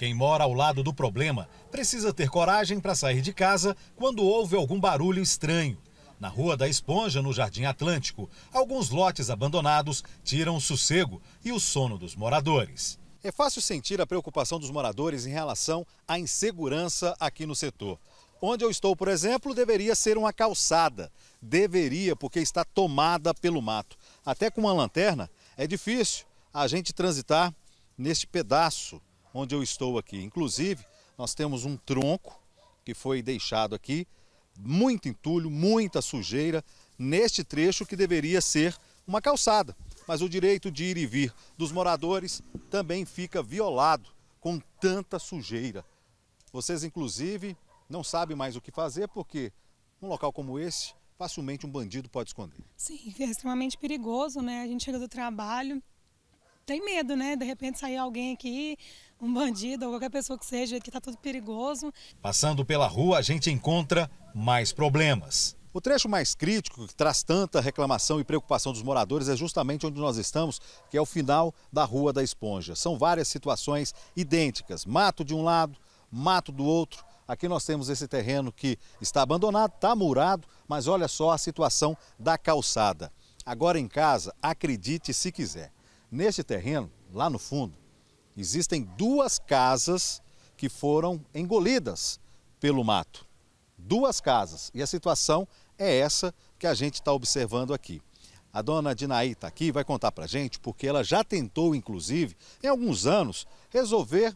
Quem mora ao lado do problema precisa ter coragem para sair de casa quando houve algum barulho estranho. Na Rua da Esponja, no Jardim Atlântico, alguns lotes abandonados tiram o sossego e o sono dos moradores. É fácil sentir a preocupação dos moradores em relação à insegurança aqui no setor. Onde eu estou, por exemplo, deveria ser uma calçada. Deveria, porque está tomada pelo mato. Até com uma lanterna é difícil a gente transitar neste pedaço onde eu estou aqui. Inclusive, nós temos um tronco que foi deixado aqui, muito entulho, muita sujeira, neste trecho que deveria ser uma calçada. Mas o direito de ir e vir dos moradores também fica violado com tanta sujeira. Vocês, inclusive, não sabem mais o que fazer porque num local como esse, facilmente um bandido pode esconder. Sim, é extremamente perigoso, né? A gente chega do trabalho, tem medo, né? De repente sair alguém aqui, um bandido ou qualquer pessoa que seja, que está tudo perigoso. Passando pela rua, a gente encontra mais problemas. O trecho mais crítico, que traz tanta reclamação e preocupação dos moradores, é justamente onde nós estamos, que é o final da Rua da Esponja. São várias situações idênticas: mato de um lado, mato do outro. Aqui nós temos esse terreno que está abandonado, está murado, mas olha só a situação da calçada. Agora em casa, acredite se quiser. Neste terreno, lá no fundo, existem duas casas que foram engolidas pelo mato. Duas casas. E a situação é essa que a gente está observando aqui. A dona Dinaí está aqui, vai contar para gente, porque ela já tentou, inclusive, em alguns anos, resolver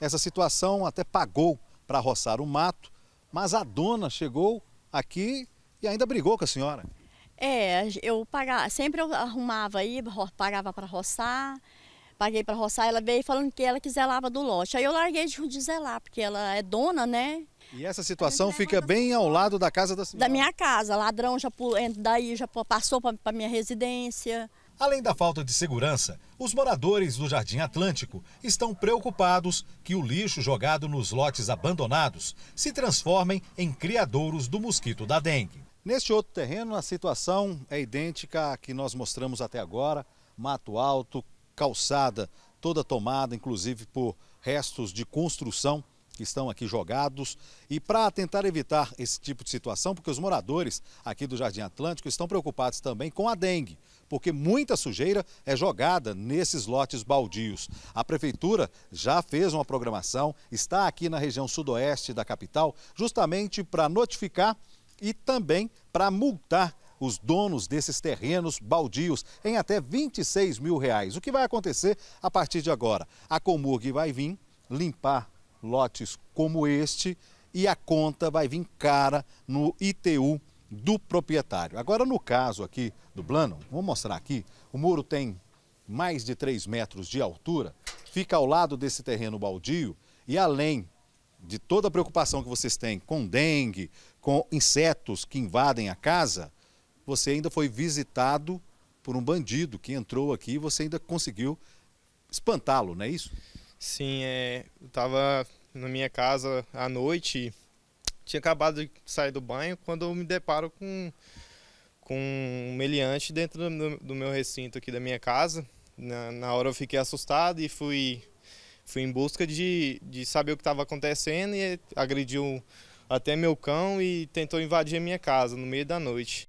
essa situação, até pagou para roçar o mato, mas a dona chegou aqui e ainda brigou com a senhora. É, eu pagava, sempre eu arrumava aí, pagava para roçar, paguei para roçar, ela veio falando que ela que zelava do lote. Aí eu larguei de, zelar, porque ela é dona, né? E essa situação é fica bem ao lado da casa da senhora? Da minha casa. Ladrão já é, daí já passou para minha residência. Além da falta de segurança, os moradores do Jardim Atlântico estão preocupados que o lixo jogado nos lotes abandonados se transformem em criadouros do mosquito da dengue. Neste outro terreno, a situação é idêntica à que nós mostramos até agora: mato alto, calçada toda tomada, inclusive por restos de construção que estão aqui jogados. E para tentar evitar esse tipo de situação, porque os moradores aqui do Jardim Atlântico estão preocupados também com a dengue, porque muita sujeira é jogada nesses lotes baldios. A prefeitura já fez uma programação, está aqui na região sudoeste da capital, justamente para notificar e também para multar os donos desses terrenos baldios em até 26 mil reais. O que vai acontecer a partir de agora? A Comurg vai vir limpar lotes como este e a conta vai vir cara no ITU do proprietário. Agora, no caso aqui do Blano, vou mostrar aqui, o muro tem mais de 3 metros de altura, fica ao lado desse terreno baldio e além de toda a preocupação que vocês têm com dengue, com insetos que invadem a casa, você ainda foi visitado por um bandido que entrou aqui e você ainda conseguiu espantá-lo, não é isso? Sim, é, eu estava na minha casa à noite, tinha acabado de sair do banho quando eu me deparo com, com um meliante dentro do, do meu recinto aqui da minha casa. Na, na, hora eu fiquei assustado e fui, fui em busca de, de saber o que estava acontecendo e agrediu até meu cão e tentou invadir a minha casa no meio da noite.